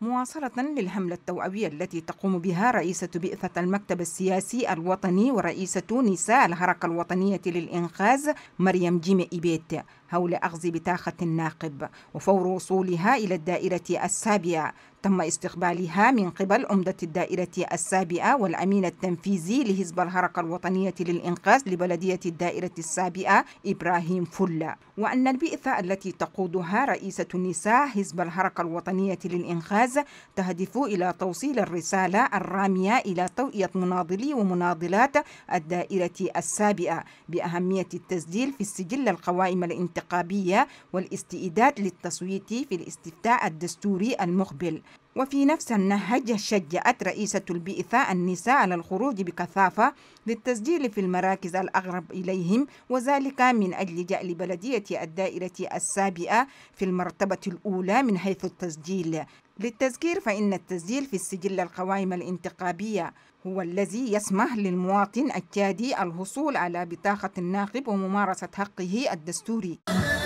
مواصلة للحملة التوعوية التي تقوم بها رئيسة بئثة المكتب السياسي الوطني ورئيسة نساء الحركة الوطنية للإنقاذ مريم جيمي إيبيت هول أخذ بطاقة الناقب وفور وصولها إلى الدائرة السابعة تم استقبالها من قبل عمدة الدائرة السابعة والأمين التنفيذي لهزب الحركة الوطنية للإنقاذ لبلدية الدائرة السابعة إبراهيم فلا وأن البئثة التي تقودها رئيسة النساء حزب الحركة الوطنية للإنقاذ تهدف إلى توصيل الرسالة الرامية إلى توئية مناضلي ومناضلات الدائرة السابعة بأهمية التسجيل في السجل القوائم الانتخابية الانتقابية والاستئداد للتصويت في الاستفتاء الدستوري المقبل وفي نفس النهج شجعت رئيسة البئفاء النساء على الخروج بكثافة للتسجيل في المراكز الأغرب إليهم وذلك من أجل جعل بلدية الدائرة السابئة في المرتبة الأولى من حيث التسجيل للتذكير فإن التسجيل في السجل القوائم الانتخابية هو الذي يسمح للمواطن التادي الحصول على بطاقة الناخب وممارسة حقه الدستوري